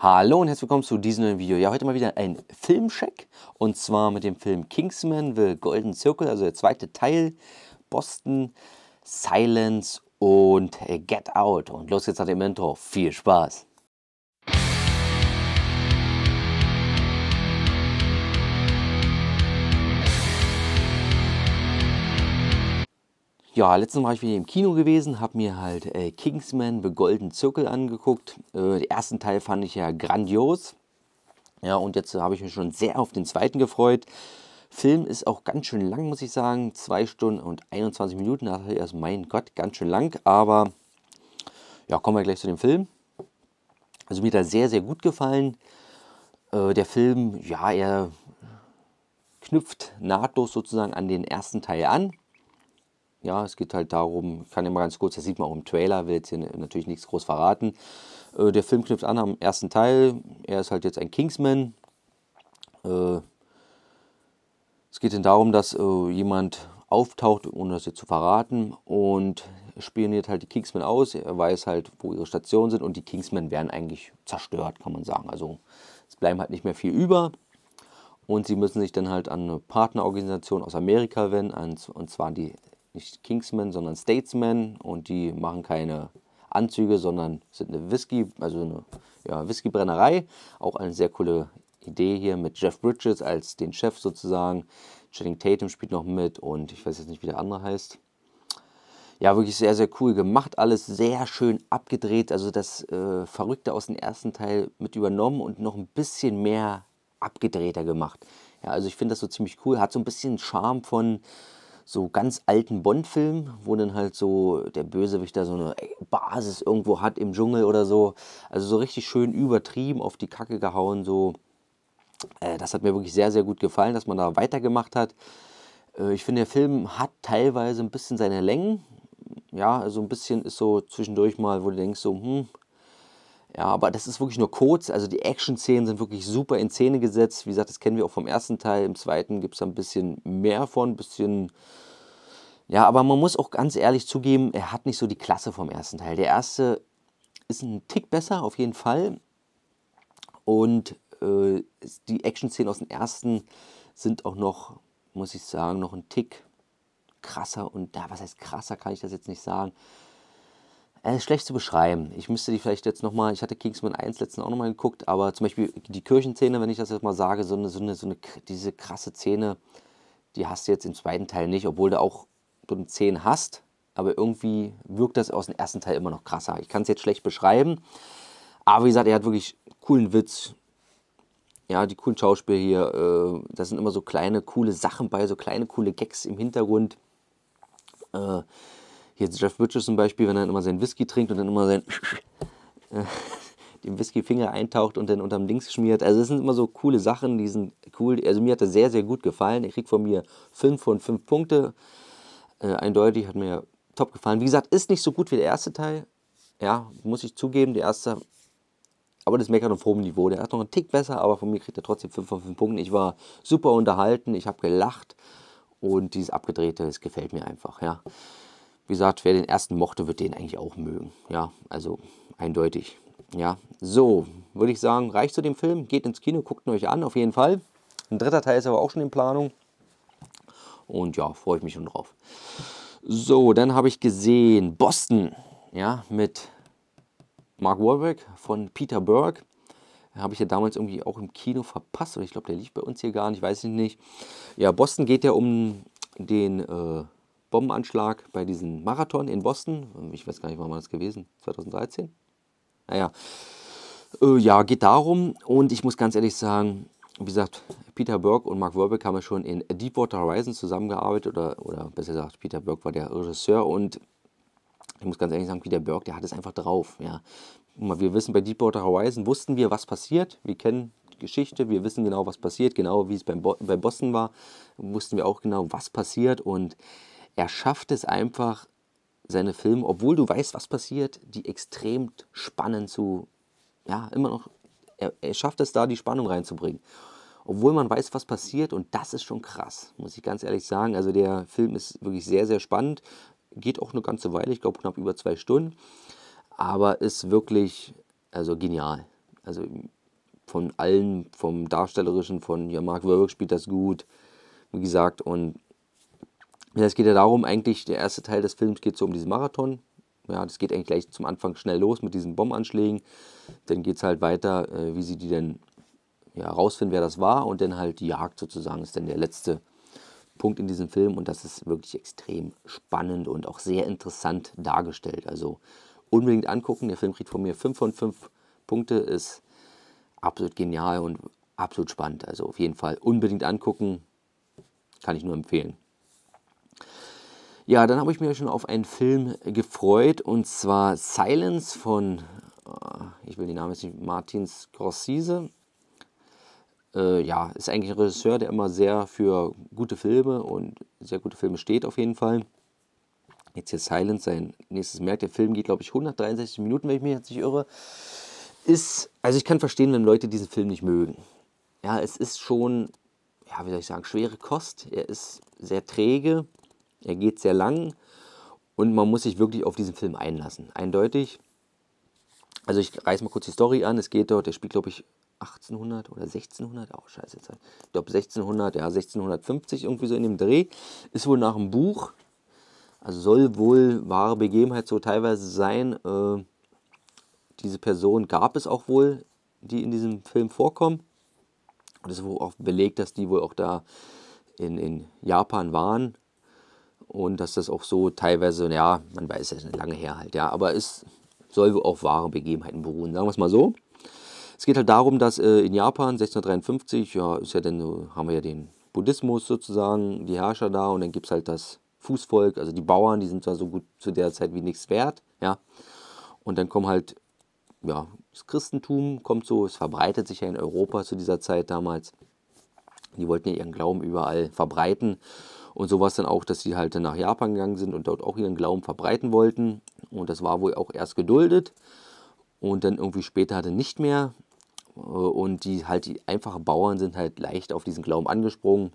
Hallo und herzlich willkommen zu diesem neuen Video. Ja, heute mal wieder ein Filmcheck und zwar mit dem Film Kingsman The Golden Circle, also der zweite Teil, Boston, Silence und Get Out. Und los geht's nach dem Mentor. Viel Spaß! Ja, Mal war ich wieder im Kino gewesen, habe mir halt äh, Kingsman, The Golden Circle angeguckt. Äh, den ersten Teil fand ich ja grandios. Ja, und jetzt habe ich mich schon sehr auf den zweiten gefreut. Film ist auch ganz schön lang, muss ich sagen. Zwei Stunden und 21 Minuten. Da dachte ich erst, mein Gott, ganz schön lang. Aber ja, kommen wir gleich zu dem Film. Also mir hat er sehr, sehr gut gefallen. Äh, der Film, ja, er knüpft nahtlos sozusagen an den ersten Teil an. Ja, es geht halt darum, kann immer ganz kurz, das sieht man auch im Trailer, will jetzt hier natürlich nichts groß verraten. Äh, der Film knüpft an am ersten Teil. Er ist halt jetzt ein Kingsman. Äh, es geht dann darum, dass äh, jemand auftaucht, ohne das jetzt zu verraten, und spioniert halt die Kingsmen aus. Er weiß halt, wo ihre Stationen sind und die Kingsmen werden eigentlich zerstört, kann man sagen. Also es bleiben halt nicht mehr viel über. Und sie müssen sich dann halt an eine Partnerorganisation aus Amerika wenden, und zwar an die nicht Kingsmen, sondern Statesmen und die machen keine Anzüge, sondern sind eine Whisky, also eine ja, Whiskybrennerei. Auch eine sehr coole Idee hier mit Jeff Bridges als den Chef sozusagen. Channing Tatum spielt noch mit und ich weiß jetzt nicht, wie der andere heißt. Ja, wirklich sehr, sehr cool gemacht, alles sehr schön abgedreht. Also das äh, Verrückte aus dem ersten Teil mit übernommen und noch ein bisschen mehr abgedrehter gemacht. Ja, also ich finde das so ziemlich cool. Hat so ein bisschen Charme von so ganz alten Bond-Filmen, wo dann halt so der Bösewicht da so eine Basis irgendwo hat im Dschungel oder so. Also so richtig schön übertrieben auf die Kacke gehauen. So. Äh, das hat mir wirklich sehr, sehr gut gefallen, dass man da weitergemacht hat. Äh, ich finde, der Film hat teilweise ein bisschen seine Längen. Ja, also ein bisschen ist so zwischendurch mal, wo du denkst so, hm, ja, aber das ist wirklich nur kurz. Also die Action-Szenen sind wirklich super in Szene gesetzt. Wie gesagt, das kennen wir auch vom ersten Teil. Im zweiten gibt es ein bisschen mehr von, ein bisschen. Ja, aber man muss auch ganz ehrlich zugeben, er hat nicht so die Klasse vom ersten Teil. Der erste ist ein Tick besser, auf jeden Fall. Und äh, die Action-Szenen aus dem ersten sind auch noch, muss ich sagen, noch ein Tick krasser. Und da, ja, was heißt krasser, kann ich das jetzt nicht sagen äh, schlecht zu beschreiben. Ich müsste die vielleicht jetzt nochmal, ich hatte Kingsman 1 letzten auch nochmal geguckt, aber zum Beispiel die Kirchenszene, wenn ich das jetzt mal sage, so eine, so eine, so eine diese krasse Szene, die hast du jetzt im zweiten Teil nicht, obwohl du auch so eine Szene hast, aber irgendwie wirkt das aus dem ersten Teil immer noch krasser. Ich kann es jetzt schlecht beschreiben, aber wie gesagt, er hat wirklich coolen Witz, ja, die coolen Schauspieler hier, äh, da sind immer so kleine, coole Sachen bei, so kleine, coole Gags im Hintergrund. Äh, hier ist Jeff Bridges zum Beispiel, wenn er immer seinen Whisky trinkt und dann immer seinen äh, den Whisky-Finger eintaucht und dann unterm Links schmiert. Also es sind immer so coole Sachen, die sind cool. Also mir hat er sehr, sehr gut gefallen. Er kriegt von mir 5 von 5 Punkte. Äh, eindeutig hat mir top gefallen. Wie gesagt, ist nicht so gut wie der erste Teil. Ja, muss ich zugeben, der erste. Aber das meckert auf hohem Niveau. Der hat noch einen Tick besser, aber von mir kriegt er trotzdem 5 von 5 Punkten. Ich war super unterhalten, ich habe gelacht und dieses Abgedrehte, das gefällt mir einfach. Ja. Wie gesagt, wer den ersten mochte, wird den eigentlich auch mögen. Ja, also eindeutig. Ja, so würde ich sagen, reicht zu dem Film. Geht ins Kino, guckt ihn euch an, auf jeden Fall. Ein dritter Teil ist aber auch schon in Planung. Und ja, freue ich mich schon drauf. So, dann habe ich gesehen Boston, ja, mit Mark Warwick von Peter Berg. Habe ich ja damals irgendwie auch im Kino verpasst, oder ich glaube, der lief bei uns hier gar nicht, weiß ich nicht. Ja, Boston geht ja um den äh, Bombenanschlag bei diesem Marathon in Boston. Ich weiß gar nicht, wann war das gewesen? 2013? Naja. Äh, ja, geht darum. Und ich muss ganz ehrlich sagen, wie gesagt, Peter Burke und Mark Werbeck haben ja schon in Deepwater Horizon zusammengearbeitet. Oder, oder besser gesagt, Peter Burke war der Regisseur. Und ich muss ganz ehrlich sagen, Peter Burke, der hat es einfach drauf. Ja. Wir wissen bei Deepwater Horizon, wussten wir, was passiert. Wir kennen die Geschichte, wir wissen genau, was passiert, genau wie es beim Bo bei Boston war, wussten wir auch genau, was passiert und er schafft es einfach, seine Filme, obwohl du weißt, was passiert, die extrem spannend zu, ja, immer noch, er, er schafft es da, die Spannung reinzubringen. Obwohl man weiß, was passiert und das ist schon krass, muss ich ganz ehrlich sagen. Also der Film ist wirklich sehr, sehr spannend, geht auch eine ganze Weile, ich glaube knapp über zwei Stunden, aber ist wirklich, also genial. Also von allen, vom Darstellerischen, von ja, Mark Wahlberg spielt das gut, wie gesagt, und es geht ja darum, eigentlich, der erste Teil des Films geht so um diesen Marathon. Ja, das geht eigentlich gleich zum Anfang schnell los mit diesen Bombenanschlägen. Dann geht es halt weiter, äh, wie sie die denn ja, rausfinden, wer das war. Und dann halt die Jagd sozusagen ist dann der letzte Punkt in diesem Film. Und das ist wirklich extrem spannend und auch sehr interessant dargestellt. Also unbedingt angucken. Der Film kriegt von mir 5 von 5 Punkte. Ist absolut genial und absolut spannend. Also auf jeden Fall unbedingt angucken. Kann ich nur empfehlen. Ja, dann habe ich mir schon auf einen Film gefreut und zwar Silence von, äh, ich will den Namen jetzt nicht, Martin Scorsese. Äh, ja, ist eigentlich ein Regisseur, der immer sehr für gute Filme und sehr gute Filme steht auf jeden Fall. Jetzt hier Silence, sein nächstes Merk. Der Film geht, glaube ich, 163 Minuten, wenn ich mich jetzt nicht irre. Ist, also ich kann verstehen, wenn Leute diesen Film nicht mögen. Ja, es ist schon, ja, wie soll ich sagen, schwere Kost. Er ist sehr träge er geht sehr lang und man muss sich wirklich auf diesen Film einlassen. Eindeutig. Also ich reiße mal kurz die Story an. Es geht dort, der spielt glaube ich 1800 oder 1600, oh scheiße, jetzt, ich glaube 1600, ja 1650 irgendwie so in dem Dreh. Ist wohl nach einem Buch, also soll wohl wahre Begebenheit so teilweise sein. Äh, diese Person gab es auch wohl, die in diesem Film vorkommen. Und es ist wohl auch belegt, dass die wohl auch da in, in Japan waren und dass das auch so teilweise, ja, man weiß es nicht lange her halt, ja, aber es soll auf wahren Begebenheiten beruhen, sagen wir es mal so. Es geht halt darum, dass äh, in Japan 1653, ja, ist ja dann, haben wir ja den Buddhismus sozusagen, die Herrscher da und dann gibt es halt das Fußvolk, also die Bauern, die sind zwar so gut zu der Zeit wie nichts wert, ja, und dann kommen halt, ja, das Christentum kommt so, es verbreitet sich ja in Europa zu dieser Zeit damals. Die wollten ja ihren Glauben überall verbreiten und so war es dann auch, dass sie halt dann nach Japan gegangen sind und dort auch ihren Glauben verbreiten wollten. Und das war wohl auch erst geduldet und dann irgendwie später hatte nicht mehr. Äh, und die halt die einfachen Bauern sind halt leicht auf diesen Glauben angesprungen,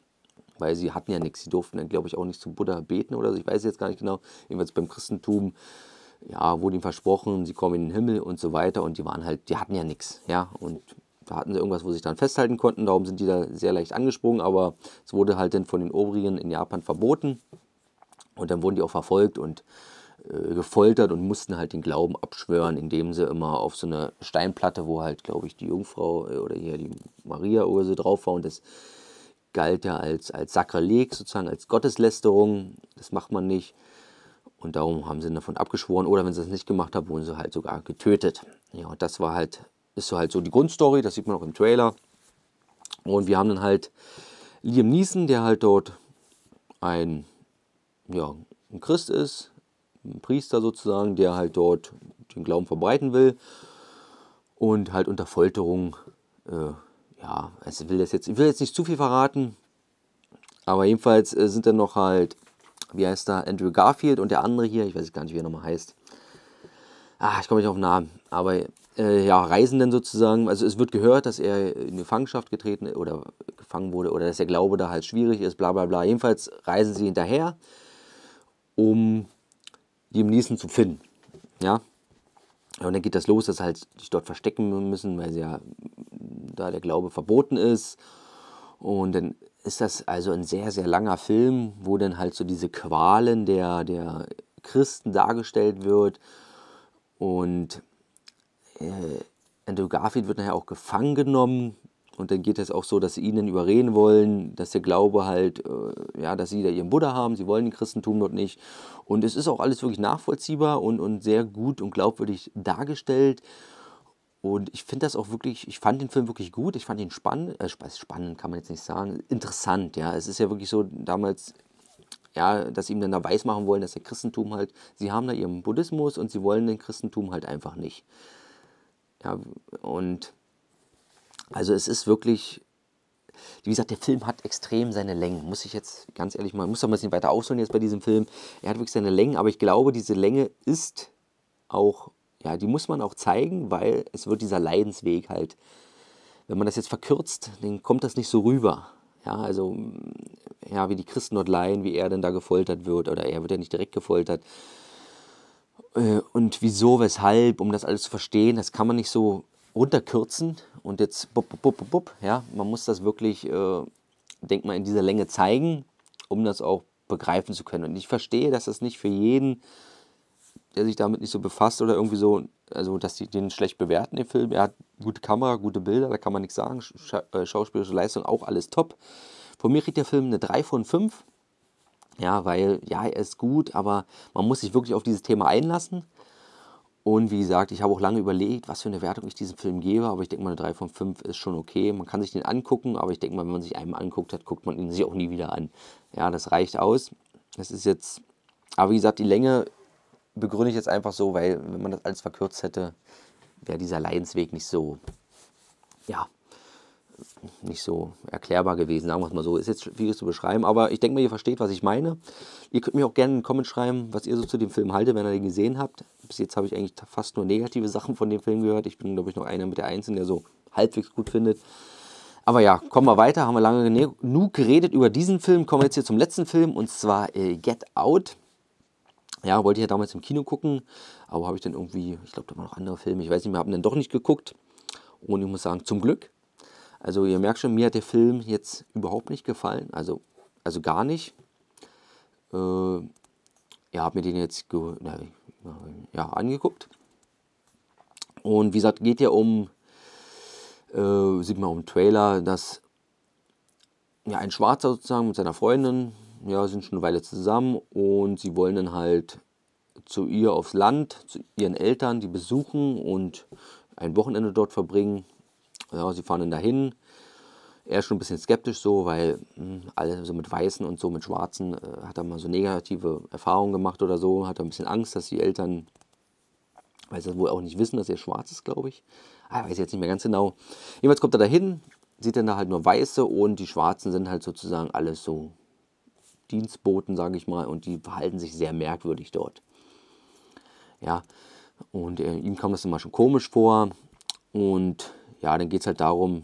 weil sie hatten ja nichts. Sie durften dann, glaube ich, auch nicht zum Buddha beten oder so. Ich weiß jetzt gar nicht genau. Jedenfalls beim Christentum, ja, wurde ihm versprochen, sie kommen in den Himmel und so weiter. Und die waren halt, die hatten ja nichts, ja. Und da hatten sie irgendwas, wo sie sich dann festhalten konnten. Darum sind die da sehr leicht angesprungen, aber es wurde halt dann von den Obrigen in Japan verboten. Und dann wurden die auch verfolgt und äh, gefoltert und mussten halt den Glauben abschwören, indem sie immer auf so eine Steinplatte, wo halt, glaube ich, die Jungfrau äh, oder hier die Maria oder so drauf war und das galt ja als, als Sakrileg, sozusagen als Gotteslästerung. Das macht man nicht. Und darum haben sie davon abgeschworen. Oder wenn sie das nicht gemacht haben, wurden sie halt sogar getötet. Ja, und das war halt das ist halt so die Grundstory, das sieht man auch im Trailer. Und wir haben dann halt Liam Neeson, der halt dort ein, ja, ein Christ ist, ein Priester sozusagen, der halt dort den Glauben verbreiten will und halt unter Folterung, äh, ja, also will das jetzt, ich will jetzt nicht zu viel verraten, aber jedenfalls äh, sind dann noch halt, wie heißt da, Andrew Garfield und der andere hier, ich weiß gar nicht, wie er nochmal heißt. Ah, ich komme nicht auf den Namen, aber äh, ja, Reisenden sozusagen, also es wird gehört, dass er in Gefangenschaft getreten oder gefangen wurde oder dass der Glaube da halt schwierig ist, bla bla bla. Jedenfalls reisen sie hinterher, um die im Niesen zu finden. Ja? Und dann geht das los, dass sie halt sich dort verstecken müssen, weil sie ja da der Glaube verboten ist. Und dann ist das also ein sehr, sehr langer Film, wo dann halt so diese Qualen der, der Christen dargestellt wird. Und äh, Andrew Garfield wird nachher auch gefangen genommen und dann geht es auch so, dass sie ihnen überreden wollen, dass der Glaube halt, äh, ja, dass sie da ihren Buddha haben, sie wollen den Christentum dort nicht. Und es ist auch alles wirklich nachvollziehbar und, und sehr gut und glaubwürdig dargestellt. Und ich finde das auch wirklich, ich fand den Film wirklich gut, ich fand ihn spannend, äh, spannend kann man jetzt nicht sagen, interessant, ja. Es ist ja wirklich so, damals ja, dass sie ihm dann da weismachen wollen, dass der Christentum halt, sie haben da ihren Buddhismus und sie wollen den Christentum halt einfach nicht. Ja, und also es ist wirklich, wie gesagt, der Film hat extrem seine Längen. Muss ich jetzt ganz ehrlich mal, muss doch mal ein bisschen weiter ausholen jetzt bei diesem Film. Er hat wirklich seine Längen, aber ich glaube, diese Länge ist auch, ja, die muss man auch zeigen, weil es wird dieser Leidensweg halt, wenn man das jetzt verkürzt, dann kommt das nicht so rüber. Ja, also, ja, wie die Christen dort leihen, wie er denn da gefoltert wird, oder er wird ja nicht direkt gefoltert, äh, und wieso, weshalb, um das alles zu verstehen, das kann man nicht so runterkürzen und jetzt bup, bup, bup, bup, ja, man muss das wirklich, äh, denk mal, in dieser Länge zeigen, um das auch begreifen zu können. Und ich verstehe, dass das nicht für jeden, der sich damit nicht so befasst oder irgendwie so, also dass die den schlecht bewerten, den Film. Er hat gute Kamera, gute Bilder, da kann man nichts sagen. Scha äh, schauspielerische Leistung auch alles top. Von mir kriegt der Film eine 3 von 5. Ja, weil ja, er ist gut, aber man muss sich wirklich auf dieses Thema einlassen. Und wie gesagt, ich habe auch lange überlegt, was für eine Wertung ich diesem Film gebe, aber ich denke mal, eine 3 von 5 ist schon okay. Man kann sich den angucken, aber ich denke mal, wenn man sich einen anguckt hat, guckt man ihn sich auch nie wieder an. Ja, das reicht aus. Das ist jetzt, aber wie gesagt, die Länge begründe ich jetzt einfach so, weil wenn man das alles verkürzt hätte, wäre dieser Leidensweg nicht so, ja, nicht so erklärbar gewesen, sagen wir es mal so. Ist jetzt schwierig zu beschreiben, aber ich denke mal, ihr versteht, was ich meine. Ihr könnt mir auch gerne einen Comment schreiben, was ihr so zu dem Film haltet, wenn ihr den gesehen habt. Bis jetzt habe ich eigentlich fast nur negative Sachen von dem Film gehört. Ich bin, glaube ich, noch einer mit der Einzelnen, der so halbwegs gut findet. Aber ja, kommen wir weiter. Haben wir lange genug geredet über diesen Film. Kommen wir jetzt hier zum letzten Film und zwar äh, Get Out. Ja, wollte ich ja damals im Kino gucken, aber habe ich dann irgendwie, ich glaube, da waren noch andere Filme, ich weiß nicht, wir haben dann doch nicht geguckt. Und ich muss sagen, zum Glück, also ihr merkt schon, mir hat der Film jetzt überhaupt nicht gefallen, also, also gar nicht. Äh, ja, habe mir den jetzt na, ja, angeguckt. Und wie gesagt, geht ja um, äh, sieht man auch im Trailer, dass ja, ein Schwarzer sozusagen mit seiner Freundin, ja, sind schon eine Weile zusammen und sie wollen dann halt zu ihr aufs Land, zu ihren Eltern, die besuchen und ein Wochenende dort verbringen. So, sie fahren dann dahin. Er ist schon ein bisschen skeptisch so, weil mh, hm, alle so mit Weißen und so mit Schwarzen äh, hat er mal so negative Erfahrungen gemacht oder so, hat er ein bisschen Angst, dass die Eltern, weil sie das wohl auch nicht wissen, dass er schwarz ist, glaube ich. Ah, weiß ich jetzt nicht mehr ganz genau. Jedenfalls kommt er dahin, sieht dann da halt nur Weiße und die Schwarzen sind halt sozusagen alles so Dienstboten, sage ich mal, und die verhalten sich sehr merkwürdig dort. Ja, und äh, ihm kam das immer schon komisch vor und ja, dann geht es halt darum,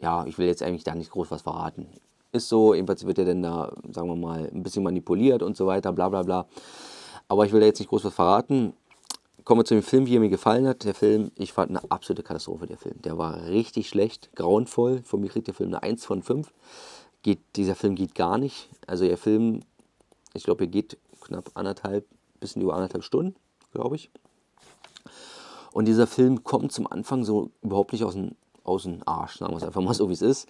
ja, ich will jetzt eigentlich da nicht groß was verraten. Ist so, jedenfalls wird er dann da, sagen wir mal, ein bisschen manipuliert und so weiter, bla bla bla. Aber ich will da jetzt nicht groß was verraten. Kommen wir zu dem Film, wie er mir gefallen hat. Der Film, ich fand eine absolute Katastrophe, der Film. Der war richtig schlecht, grauenvoll. Von mir kriegt der Film eine 1 von 5. Geht, dieser Film geht gar nicht. Also der Film, ich glaube, er geht knapp anderthalb, bisschen über anderthalb Stunden, glaube ich. Und dieser Film kommt zum Anfang so überhaupt nicht aus dem, aus dem Arsch, sagen wir es einfach mal so, wie es ist.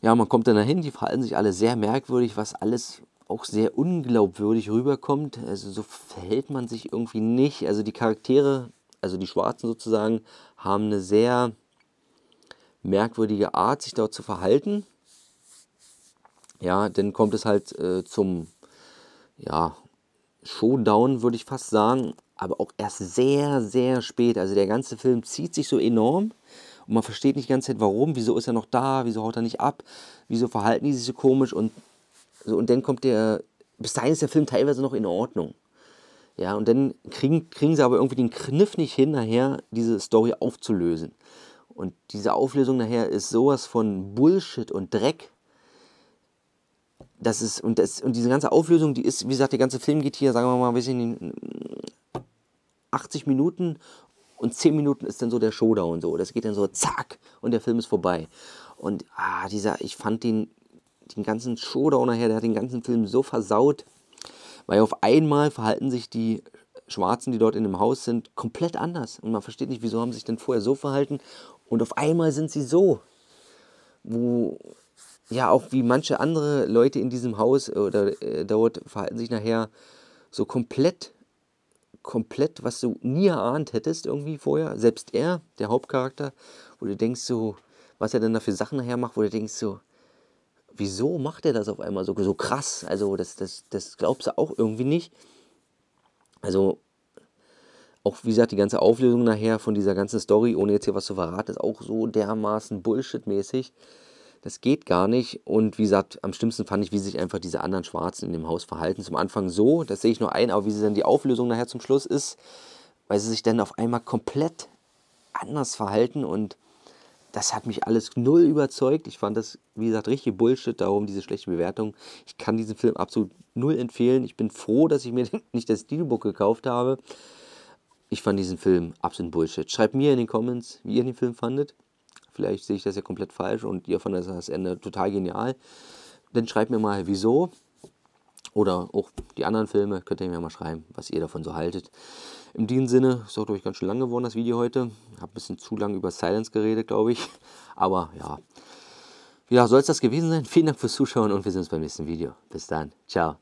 Ja, man kommt dann dahin, die verhalten sich alle sehr merkwürdig, was alles auch sehr unglaubwürdig rüberkommt. Also so verhält man sich irgendwie nicht. Also die Charaktere, also die Schwarzen sozusagen, haben eine sehr merkwürdige Art, sich dort zu verhalten. Ja, dann kommt es halt äh, zum ja, Showdown, würde ich fast sagen aber auch erst sehr, sehr spät. Also der ganze Film zieht sich so enorm und man versteht nicht die ganze Zeit, warum, wieso ist er noch da, wieso haut er nicht ab, wieso verhalten die sich so komisch und so. Und dann kommt der, bis dahin ist der Film teilweise noch in Ordnung. Ja, und dann kriegen, kriegen sie aber irgendwie den Kniff nicht hin, nachher diese Story aufzulösen. Und diese Auflösung nachher ist sowas von Bullshit und Dreck, das ist, und, das, und diese ganze Auflösung, die ist, wie gesagt, der ganze Film geht hier, sagen wir mal, ein bisschen 80 Minuten und 10 Minuten ist dann so der Showdown so. Das geht dann so zack und der Film ist vorbei. Und ah, dieser, ich fand den, den ganzen Showdown nachher, der hat den ganzen Film so versaut, weil auf einmal verhalten sich die Schwarzen, die dort in dem Haus sind, komplett anders. Und man versteht nicht, wieso haben sie sich denn vorher so verhalten und auf einmal sind sie so. Wo, ja, auch wie manche andere Leute in diesem Haus oder äh, dort verhalten sich nachher so komplett komplett, was du nie erahnt hättest irgendwie vorher. Selbst er, der Hauptcharakter, wo du denkst so, was er denn da für Sachen nachher macht, wo du denkst so, wieso macht er das auf einmal so, so krass? Also das, das, das glaubst du auch irgendwie nicht. Also auch wie gesagt, die ganze Auflösung nachher von dieser ganzen Story, ohne jetzt hier was zu verraten, ist auch so dermaßen Bullshit-mäßig das geht gar nicht. Und wie gesagt, am schlimmsten fand ich, wie sich einfach diese anderen Schwarzen in dem Haus verhalten. Zum Anfang so, das sehe ich nur ein, aber wie sie dann die Auflösung nachher zum Schluss ist, weil sie sich dann auf einmal komplett anders verhalten und das hat mich alles null überzeugt. Ich fand das, wie gesagt, richtig Bullshit, darum diese schlechte Bewertung. Ich kann diesen Film absolut null empfehlen. Ich bin froh, dass ich mir nicht das Steelbook gekauft habe. Ich fand diesen Film absolut Bullshit. Schreibt mir in den Comments, wie ihr den Film fandet. Vielleicht sehe ich das ja komplett falsch und ihr fand das Ende total genial. Dann schreibt mir mal, wieso. Oder auch die anderen Filme, könnt ihr mir mal schreiben, was ihr davon so haltet. In diesem Sinne, ist auch durch ganz schön lang geworden, das Video heute. Hab ein bisschen zu lange über Silence geredet, glaube ich. Aber ja, ja, soll es das gewesen sein. Vielen Dank fürs Zuschauen und wir sehen uns beim nächsten Video. Bis dann. Ciao.